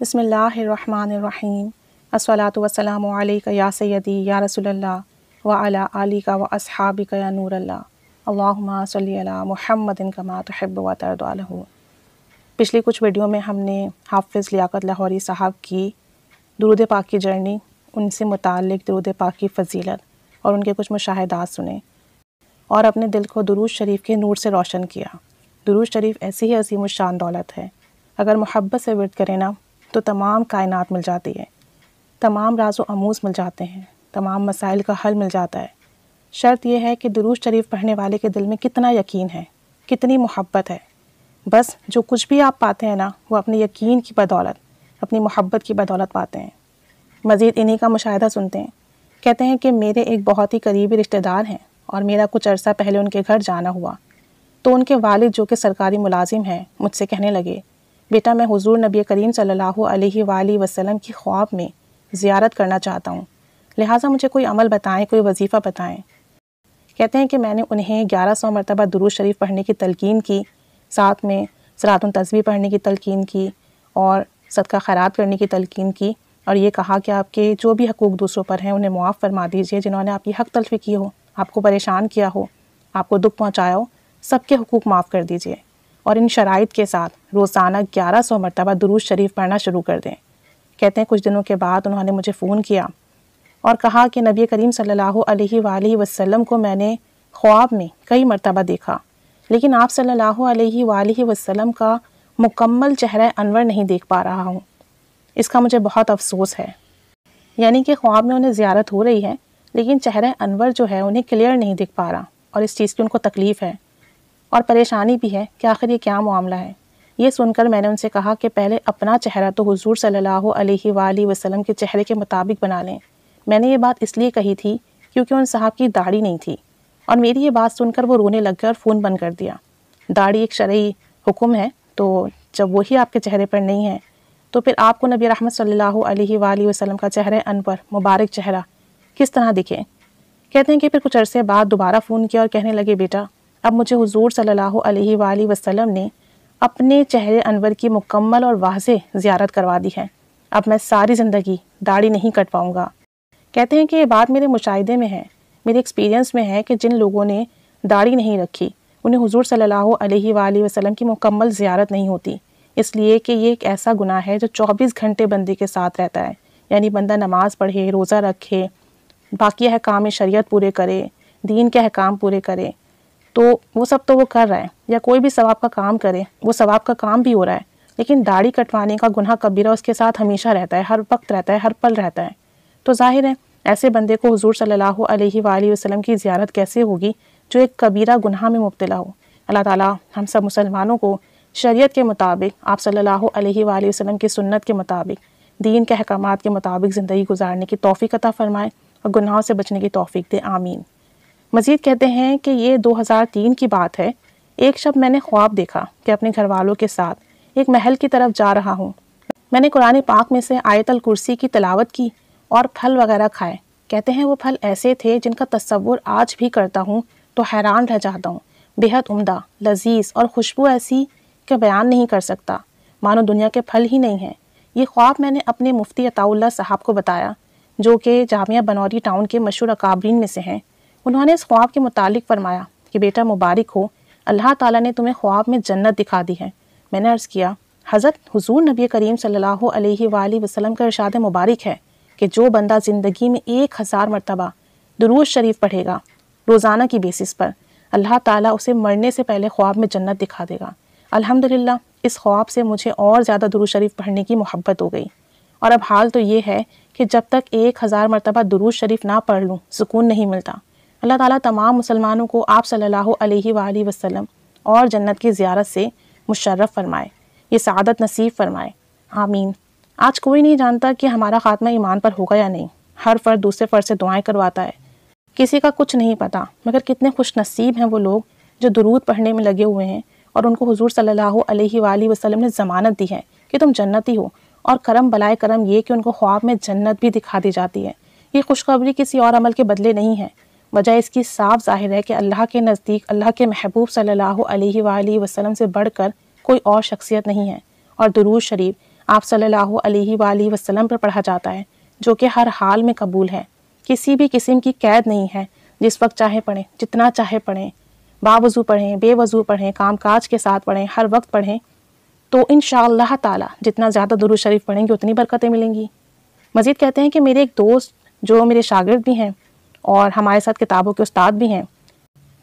बसमीम असलात वसलाम या सैदी या रसोल्ला व अला आली का व असहाबी का या नूरल्ला अल्लाहुम्मा महमदिन का मुहम्मदिन कमा तहब व पिछली कुछ वीडियो में हमने हाफिज़ लियाकत लाहौरी साहब की दरूद पाक की जर्नी उनसे मुतक दरूद पाक की फजीलत और उनके कुछ मुशाहदात सुने और अपने दिल को दरूज शरीफ के नूर से रोशन किया दरूज शरीफ ऐसी ही अजीम शान दौलत है अगर मोहब्बत से वर्द करें ना तो तमाम कायनात मिल जाती है तमाम राजो आमूज मिल जाते हैं तमाम मसाइल का हल मिल जाता है शर्त यह है कि दुरूज शरीफ पढ़ने वाले के दिल में कितना यकीन है कितनी मोहब्बत है बस जो कुछ भी आप पाते हैं ना वो अपने यकीन की बदौलत अपनी मोहब्बत की बदौलत पाते हैं मज़ीद इन्हीं का मुशाह सुनते हैं कहते हैं कि मेरे एक बहुत ही करीबी रिश्तेदार हैं और मेरा कुछ अरसा पहले उनके घर जाना हुआ तो उनके वालिद जो कि सरकारी मुलाजिम हैं मुझसे कहने लगे बेटा मैं हुजूर नबी करीम सल्लल्लाहु अलैहि वसल्लम की ख्वाब में ज़ियारत करना चाहता हूँ लिहाजा मुझे कोई अमल बताएं कोई वजीफ़ा बताएं कहते हैं कि मैंने उन्हें ग्यारह सौ मरतबा दरूज शरीफ पढ़ने की तलकिन की साथ में सरातन तस्वीर पढ़ने की तलकिन की और सदका खैरात करने की तलकिन की और ये कहा कि आपके जो भी हकूक़ दूसरों पर हैं उन्हें मुआफ़ फरमा दीजिए जिन्होंने आपकी हक तलफी की हो आपको परेशान किया हो आपको दुख पहुँचाया हो सबके हकूक़ माफ़ कर दीजिए और इन शराइ के साथ रोज़ाना ग्यारह सौ मरतबा दुरुज शरीफ पढ़ना शुरू कर दें कहते हैं कुछ दिनों के बाद उन्होंने मुझे फ़ोन किया और कहा कि नबी करीम सल्ला वसम को मैंने ख्वाब में कई मरतबा देखा लेकिन आप सल्ला वसम का मुकम्मल चेहरा अनवर नहीं देख पा रहा हूँ इसका मुझे बहुत अफसोस है यानी कि ख्वाब में उन्हें ज़्यारत हो रही है लेकिन चेहरा अनवर जो है उन्हें क्लियर नहीं दिख पा रहा और इस चीज़ की उनको तकलीफ़ है और परेशानी भी है कि आखिर ये क्या मामला है ये सुनकर मैंने उनसे कहा कि पहले अपना चेहरा तो हुजूर सल्लल्लाहु अलैहि वसल्लम के चेहरे के मुताबिक बना लें मैंने ये बात इसलिए कही थी क्योंकि उन साहब की दाढ़ी नहीं थी और मेरी ये बात सुनकर वो रोने लग गए और फ़ोन बंद कर दिया दाढ़ी एक शरय हुक्म है तो जब वही आपके चेहरे पर नहीं है तो फिर आपको नबी रहमत सल्लल्लाहु अलैहि वसल्लम का चेहरा अनवर मुबारक चेहरा किस तरह दिखे कहते हैं कि फिर कुछ अरसे बाद दोबारा फ़ोन किया और कहने लगे बेटा अब मुझे हुजूर सल्लल्लाहु अलैहि वसल्लम ने अपने चेहरे अनवर की मुकम्मल और वाज ज़्यारत करवा दी है अब मैं सारी ज़िंदगी दाढ़ी नहीं कट पाऊँगा कहते हैं कि ये बात मेरे मुशाहे में है मेरे एक्सपीरियंस में है कि जिन लोगों ने दाढ़ी नहीं रखी उन्हें हुजूर सल्लल्लाहु अलैहि वसल्लम की मुकम्मल ज़्यारत नहीं होती इसलिए कि ये एक ऐसा गुनाह है जो 24 घंटे बंदे के साथ रहता है यानी बंदा नमाज़ पढ़े रोज़ा रखे बाकी अहकाम शरीयत पूरे करे दीन के अहकाम पूरे करे तो वो सब तो वो कर रहा है या कोई भी सवाब का काम करे वो सवाब का काम भी हो रहा है लेकिन दाढ़ी कटवाने का गुनाह कबीरा उसके साथ हमेशा रहता है हर वक्त रहता है हर पल रहता है तो जाहिर है ऐसे बंदे को हजूर सल्ला वसलम की ज़्यारत कैसे होगी जो एक कबीरा गुनाह में मुबतला हो अल्लाह ताला हम सब मुसलमानों को शरीयत के मुताबिक आप सल्ला वसलम की सुन्नत के मुताबिक दीन के अहकाम के मुताबिक ज़िंदगी गुजारने की तोफ़ी अता फ़रमाएँ और गुनाहों से बचने की तोफ़ी दे आमीन मजीद कहते हैं कि ये 2003 की बात है एक शब मैंने ख्वाब देखा कि अपने घर वालों के साथ एक महल की तरफ जा रहा हूँ मैंने कुरान पाक में से आयतल कुर्सी की तलावत की और फल वगैरह खाए कहते हैं वो फल ऐसे थे जिनका तस्वुर आज भी करता हूँ तो हैरान रह जाता हूँ बेहद उम्दा लजीज और खुशबू ऐसी कि बयान नहीं कर सकता मानो दुनिया के फल ही नहीं हैं ये ख्वाब मैंने अपने मुफ्ती अताउल्ला साहब को बताया जो कि जामिया बनौरी टाउन के मशहूर अकाबरीन में से हैं उन्होंने इस ख्वाब के मुतालिक फरमाया कि बेटा मुबारक हो अल्लाह ताला ने तुम्हें ख्वाब में जन्नत दिखा दी है मैंने अर्ज़ किया हज़रत हुजूर नबी करीम सल्लल्लाहु अलैहि वसल्लम का इरशाद मुबारक है कि जो बंदा ज़िंदगी में एक हज़ार मरतबा दरूज शरीफ पढ़ेगा रोज़ाना की बेसिस पर अल्लाह ताला उसे मरने से पहले ख्वाब में जन्नत दिखा देगा अल्हम्दुलिल्लाह इस ख्वाब से मुझे और ज़्यादा दरूज शरीफ पढ़ने की मोहब्बत हो गई और अब हाल तो ये है कि जब तक एक हज़ार मरतबा दरूज शरीफ ना पढ़ लूँ सुकून नहीं मिलता अल्लाह ताला तमाम मुसलमानों को आप सल्लल्लाहु अलैहि सल्ला वसल्लम और जन्नत की ज़्यारत से मुशर्रफ़ फरमाए ये सदत नसीब फरमाए आमीन आज कोई नहीं जानता कि हमारा ख़ात्मा ईमान पर होगा या नहीं हर फ़र्द दूसरे फ़र्द से दुआएं करवाता है किसी का कुछ नहीं पता मगर कितने खुश नसीब हैं वो लोग जो दरूद पढ़ने में लगे हुए हैं और उनको हुजूर सल्लल्लाहु अलैहि वसल्लम ने ज़मानत दी है कि तुम जन्नती हो और करम बलाए करम ये कि उनको ख्वाब में जन्नत भी दिखा दी जाती है ये खुशखबरी किसी और अमल के बदले नहीं है वजह इसकी साफ जाहिर है कि अल्लाह के नज़दीक अल्लाह के महबूब सल्लल्लाहु अलैहि सल्ला वसम से बढ़कर कोई और शख्सियत नहीं है और दरूज शरीफ आप सल्लल्लाहु अलैहि वसल्लम पर पढ़ा जाता है जो कि हर हाल में कबूल है किसी भी किस्म की कैद नहीं है जिस वक्त चाहे पढ़ें जितना चाहे पढ़ें बावजू पढ़ें बेवजू पढ़ें काम काज के साथ पढ़ें हर वक्त पढ़ें तो इन ताला जितना ज़्यादा दुरुज शरीफ पढ़ेंगे उतनी बरकतें मिलेंगी मज़ीद कहते हैं कि मेरे एक दोस्त जो मेरे शागिर्द भी हैं और हमारे साथ किताबों के उस्ताद भी हैं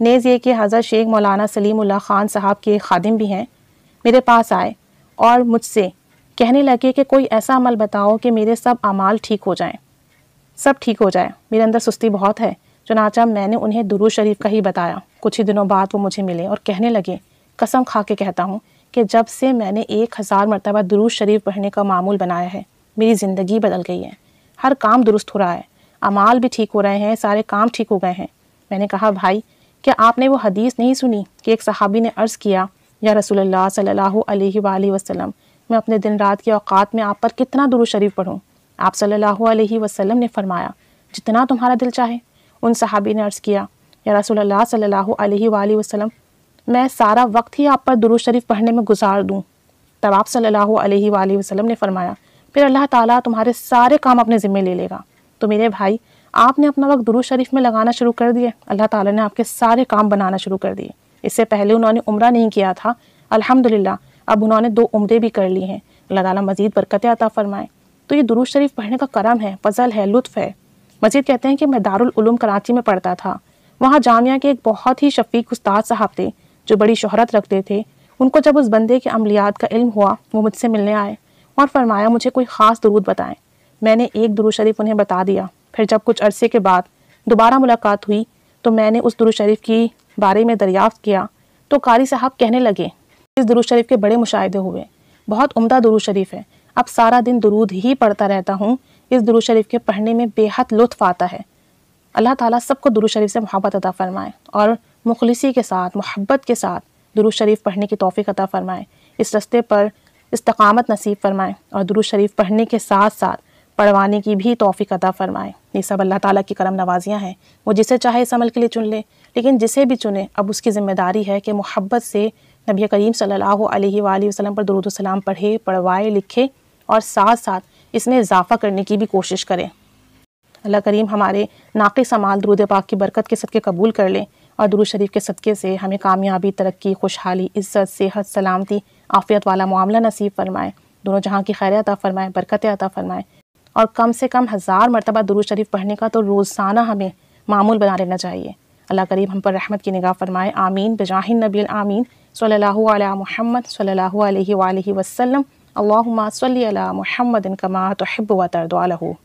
नेज़ ये कि हज़रत शेख मौलाना सलीमुल्ला ख़ान साहब के खादिम भी हैं मेरे पास आए और मुझसे कहने लगे कि कोई ऐसा अमल बताओ कि मेरे सब अमाल ठीक हो जाएं सब ठीक हो जाए मेरे अंदर सुस्ती बहुत है चनाचा मैंने उन्हें दुरू शरीफ का ही बताया कुछ ही दिनों बाद वो मुझे मिले और कहने लगे कसम खा के कहता हूँ कि जब से मैंने एक हज़ार मरतबा दुरूज शरीफ पढ़ने का मामूल बनाया है मेरी ज़िंदगी बदल गई है हर काम दुरुस्त हो रहा है अमाल भी ठीक हो रहे हैं सारे काम ठीक हो गए हैं मैंने कहा भाई क्या आपने वो हदीस नहीं सुनी कि एक सहाबी ने अर्ज़ किया या रसूल सल्ला वसलम मैं अपने दिन रात के अवात में आप पर कितना दुरू शरीफ पढ़ूँ आप सल्ला वसलम ने फरमाया जितना तुम्हारा दिल चाहे उन सहाबी ने अर्ज़ किया या रसूल सल्ला वसलम मैं सारा वक्त ही आप पर दुरू शरीफ पढ़ने में गुजार दूँ तब आप सल्ला वसलम ने फरमाया फिर अल्लाह ताली तुम्हारे सारे काम अपने ज़िम्मे ले लेगा तो मेरे भाई आपने अपना वक्त दुरू शरीफ में लगाना शुरू कर दिया अल्लाह ताला ने आपके सारे काम बनाना शुरू कर दिए इससे पहले उन्होंने उम्र नहीं किया था अल्हम्दुलिल्लाह अब उन्होंने दो उम्रें भी कर ली हैं अल्लाह ताला मज़ीद बरकत अता फ़रमाए तो ये दुरूज शरीफ पढ़ने का करम है फजल है लुत्फ़ है मज़ीद कहते हैं कि मैं दारुलूम कराची में पढ़ता था वहाँ जामिया के एक बहुत ही शफीक उस्ताद साहब थे जो बड़ी शहरत रखते थे उनको जब उस बंदे के अमलियात का इल्म हुआ वो मुझसे मिलने आए और फरमाया मुझे कोई ख़ास दरूद बताएं मैंने एक दुरुशरीफ उन्हें बता दिया फिर जब कुछ अरसे के बाद दोबारा मुलाकात हुई तो मैंने उस दुरुशरीफ की बारे में दरियाफ़त किया तो कारी साहब कहने लगे इस दुरुशरीफ़ के बड़े मुशाहे हुए बहुत उम्दा दुरुशरीफ है अब सारा दिन दुरूद ही पढ़ता रहता हूँ इस दुरुशरीफ़ के पढ़ने में बेहद लुत्फ आता है अल्लाह ताला सबको दुरुशरीफ से मोहब्बत अदा फरमाए और मुखलसी के साथ मोहब्बत के साथ दुरुशरीफ पढ़ने की तोफ़ी अदा फरमाए इस रस्ते पर इस्तकामत नसीब फरमाए और दुरुशरीफ़ पढ़ने के साथ साथ पढ़वाने की भी तोफ़ी अदा फ़रमाएँ ये सब अल्लाह ताला की करम नवाजियाँ हैं वो जिसे चाहे इस अमल के लिए चुन ले लेकिन जिसे भी चुने अब उसकी ज़िम्मेदारी है कि मोहब्बत से नबी करीम सल्लल्लाहु अलैहि वसल्लम पर दरुद सलाम पढ़े पढ़वाए लिखे और साथ साथ इसमें इजाफ़ा करने की भी कोशिश करें अल्लाह करीम हमारे नाक़ समाल दरुद पाक की बरकत के सदक़े कबूल कर लें और दुरू शरीफ के सदक़े से हमें कामयाबी तरक्की खुशहाली इज़्ज़त सेहत सलामती आफ़ियत वाला मामला नसीब फरमाएँ दोनों जहाँ की खैर अता फ़रमाएँ बरकत अता फ़रमाएँ और कम से कम हज़ार मरतबा दरूज शरीफ पढ़ने का तो रोज़ाना हमें मामूल बना लेना चाहिए अल्लाह करीब हम पर रहमत की निगाह फरमाए आमीन बजाहिन नबी आमीन सल्ला महमद सल्ला वसलम अल्लाम सल महमदिन कमा तो व